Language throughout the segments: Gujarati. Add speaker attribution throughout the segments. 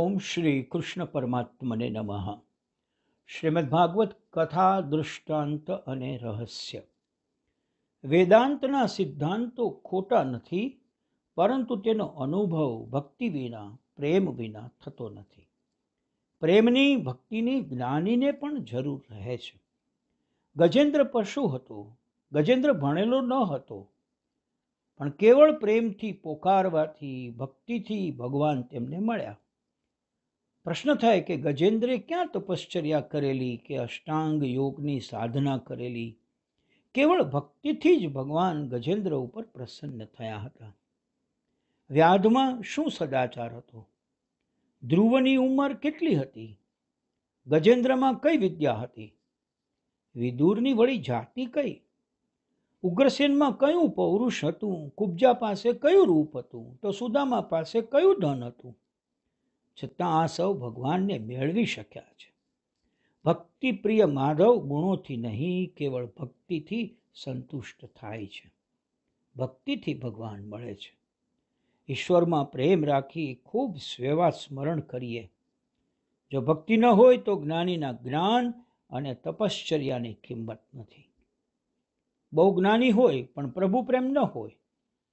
Speaker 1: ઓમ શ્રી કૃષ્ણ પરમાત્મને નમઃ શ્રીમદ ભાગવત કથા દૃષ્ટાંત અને રહસ્ય વેદાંતના સિદ્ધાંતો ખોટા નથી પરંતુ તેનો અનુભવ ભક્તિ વિના પ્રેમ વિના થતો નથી પ્રેમની ભક્તિની જ્ઞાનીને પણ જરૂર રહે છે ગજેન્દ્ર પશુ હતો ગજેન્દ્ર ભણેલો ન હતો પણ કેવળ પ્રેમથી પોકારવાથી ભક્તિથી ભગવાન તેમને મળ્યા પ્રશ્ન થાય કે ગજેન્દ્રે ક્યાં તપશ્ચર્યા કરેલી કે અષ્ટાંગ યોગની સાધના કરેલી કેવળ ભક્તિથી જ ભગવાન ગજેન્દ્ર ઉપર પ્રસન્ન થયા હતા વ્યાધમાં શું સદાચાર હતો ધ્રુવની ઉંમર કેટલી હતી ગજેન્દ્રમાં કઈ વિદ્યા હતી વિદુરની વળી જાતિ કઈ ઉગ્રસેનમાં કયું પૌરુષ હતું કુબજા પાસે કયું રૂપ હતું તો સુદામા પાસે કયું ધન હતું છતાં આ સૌ ભગવાનને મેળવી શક્યા છે ભક્તિપ્રિય માધવ ગુણોથી નહીં કેવળ ભક્તિથી સંતુષ્ટ થાય છે ભક્તિથી ભગવાન મળે છે ઈશ્વરમાં પ્રેમ રાખી ખૂબ સેવા સ્મરણ કરીએ જો ભક્તિ ન હોય તો જ્ઞાનીના જ્ઞાન અને તપશ્ચર્યાની કિંમત નથી બહુ જ્ઞાની હોય પણ પ્રભુ પ્રેમ ન હોય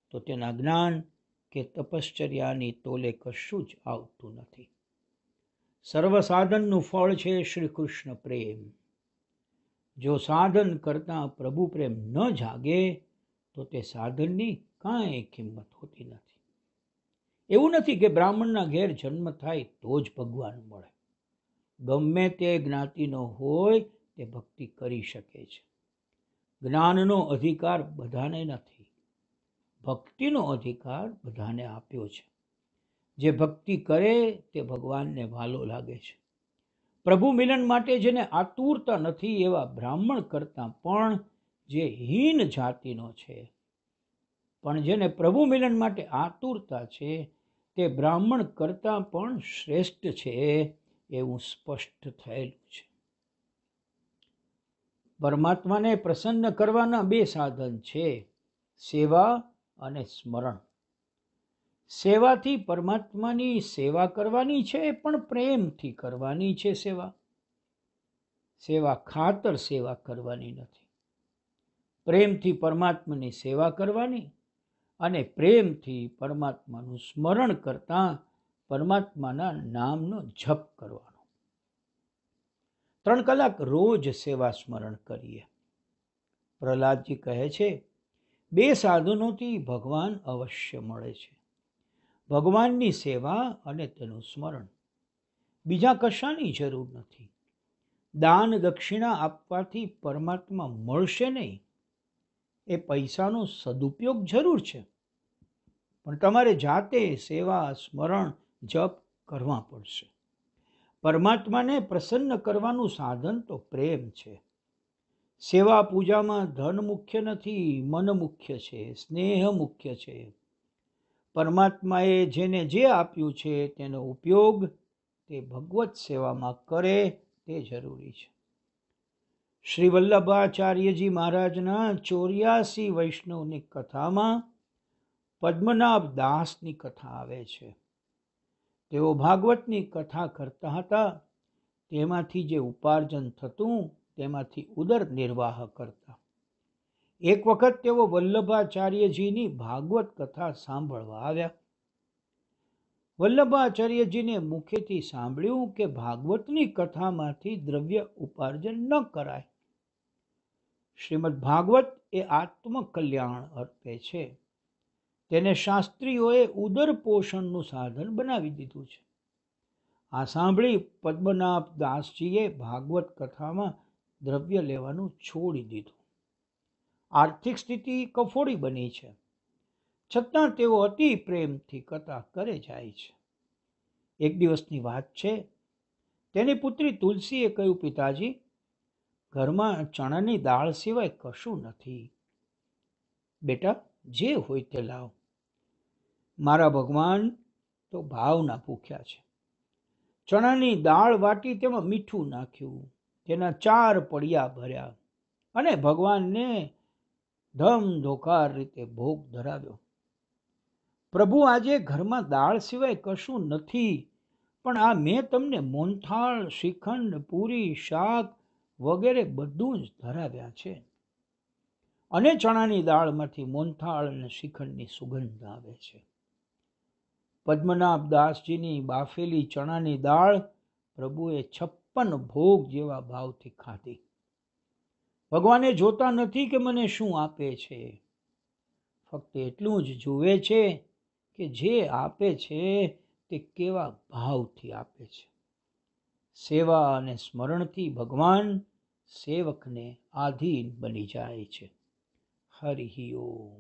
Speaker 1: તો તેના જ્ઞાન કે તપશ્ચર્યાની તોલે કશું જ આવતું નથી સર્વસાધનનું ફળ છે શ્રી કૃષ્ણ પ્રેમ જો સાધન કરતા પ્રભુ પ્રેમ ન જાગે તો તે સાધનની કાંઈ કિંમત હોતી નથી એવું નથી કે બ્રાહ્મણના ઘેર જન્મ થાય તો જ ભગવાન મળે ગમે તે જ્ઞાતિનો હોય તે ભક્તિ કરી શકે છે જ્ઞાનનો અધિકાર બધાને નથી ભક્તિનો અધિકાર બધાને આપ્યો છે જે ભક્તિ કરે તે ભગવાનને ભાલો લાગે છે પ્રભુ મિલન માટે જેને આતુરતા નથી એવા બ્રાહ્મણ કરતા પણ જે હીન જાતિનો છે પણ જેને પ્રભુ મિલન માટે આતુરતા છે તે બ્રાહ્મણ કરતાં પણ શ્રેષ્ઠ છે એવું સ્પષ્ટ થયેલું છે પરમાત્માને પ્રસન્ન કરવાના બે સાધન છે સેવા અને સ્મરણ સેવાથી પરમાત્માની સેવા કરવાની છે પણ પ્રેમથી કરવાની છે સેવા સેવા ખાતર સેવા કરવાની નથી પ્રેમથી પરમાત્માની સેવા કરવાની અને પ્રેમથી પરમાત્માનું સ્મરણ કરતાં પરમાત્માના નામનો જપ કરવાનો ત્રણ કલાક રોજ સેવા સ્મરણ કરીએ પ્રહલાદજી કહે છે બે સાધનોથી ભગવાન અવશ્ય મળે છે ભગવાનની સેવા અને તેનું સ્મરણ બીજા કશાની જરૂર નથી દાન દક્ષિણા આપવાથી પરમાત્મા મળશે નહીં એ પૈસાનો સદુપયોગ જરૂર છે પણ તમારે જાતે સેવા સ્મરણ જપ કરવા પડશે પરમાત્માને પ્રસન્ન કરવાનું સાધન તો પ્રેમ છે સેવા પૂજામાં ધન મુખ્ય નથી મન મુખ્ય છે સ્નેહ મુખ્ય છે પરમાત્માએ જેને જે આપ્યું છે તેનો ઉપયોગ તે ભગવત સેવામાં કરે તે જરૂરી છે શ્રી વલ્લભાચાર્યજી મહારાજના ચોર્યાસી વૈષ્ણવની કથામાં પદ્મનાભ દાસની કથા આવે છે તેઓ ભાગવતની કથા કરતા હતા તેમાંથી જે ઉપાર્જન થતું તેમાંથી ઉદર નિર્વાહ કરતા એક વખત તેઓ વલ્લભાચાર્યજીની ભાગવત કથા સાંભળવા આવ્યા વલ્લભાચાર્યજીને મુખેથી સાંભળ્યું કે ભાગવતની કથામાંથી દ્રવ્ય ઉપાર્જન ન કરાય શ્રીમદ ભાગવત એ આત્મકલ્યાણ અર્પે છે તેને શાસ્ત્રીઓએ ઉદર પોષણનું સાધન બનાવી દીધું છે આ સાંભળી પદ્મનાભ દાસજીએ ભાગવત કથામાં દ્રવ્ય લેવાનું છોડી દીધું આર્થિક સ્થિતિ કફોડી બની છે છતાં તેઓ અતિ પ્રેમથી કથા કરે જાય છે એક દિવસની વાત છે તેની પુત્રી તુલસીએ કહ્યું પિતાજી ઘરમાં ચણાની દાળ સિવાય કશું નથી બેટા જે હોય તે લાવ મારા ભગવાન તો ભાવના ભૂખ્યા છે ચણાની દાળ વાટી તેમાં મીઠું નાખ્યું તેના ચાર પડિયા ભર્યા અને ભગવાનને ધમ રીતે ભોગ ધરાવ્યો પ્રભુ આજે ઘરમાં દાળ સિવાય કશું નથી પણ આ મેં તમને મોનથાળ શ્રીખંડ પૂરી શાક વગેરે બધું જ ધરાવ્યા છે અને ચણાની દાળમાંથી મોનથાળ અને શ્રીખંડની સુગંધ આવે છે પદ્મનાભ દાસજીની બાફેલી ચણાની દાળ પ્રભુએ છપ્પ પણ ભોગ જેવા ભાવથી ખાધી ભગવાને જોતા નથી કે મને શું આપે છે ફક્ત એટલું જ જુએ છે કે જે આપે છે તે કેવા ભાવથી આપે છે સેવા અને સ્મરણથી ભગવાન સેવકને આધીન બની જાય છે હરિ ઓમ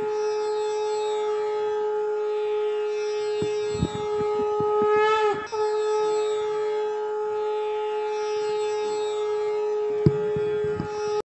Speaker 1: Peace.